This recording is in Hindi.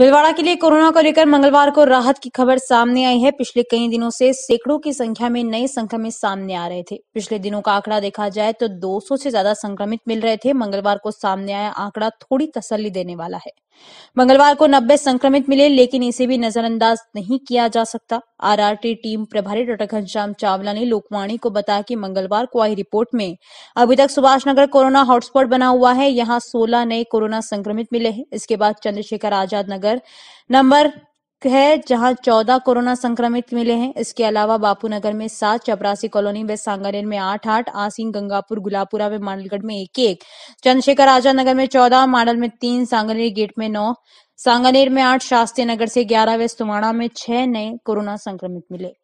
भिलवाड़ा के लिए कोरोना को लेकर मंगलवार को राहत की खबर सामने आई है पिछले कई दिनों से सैकड़ों की संख्या में नए संक्रमित सामने आ रहे थे पिछले दिनों का आंकड़ा देखा जाए तो 200 से ज्यादा संक्रमित मिल रहे थे मंगलवार को सामने आया आंकड़ा थोड़ी तसल्ली देने वाला है मंगलवार को नब्बे संक्रमित मिले लेकिन इसे भी नजरअंदाज नहीं किया जा सकता आरआरटी टीम प्रभारी डॉक्टर घनश्याम चावला ने लोकवाणी को बताया कि मंगलवार को आई रिपोर्ट में अभी तक सुभाष नगर कोरोना हॉटस्पॉट बना हुआ है यहाँ सोलह नए कोरोना संक्रमित मिले हैं इसके बाद चंद्रशेखर आजाद नगर नंबर है जहां चौदह कोरोना संक्रमित मिले हैं इसके अलावा बापूनगर में सात चपरासी कॉलोनी व सांगानेर में आठ आठ आसिंग गंगापुर गुलापुरा व मांडलगढ़ में एक एक चंद्रशेखर आजाद नगर में चौदह मांडल में तीन सांगानेर गेट में नौ सांगानेर में आठ शास्त्री नगर से ग्यारह व तुमाणा में छह नए कोरोना संक्रमित मिले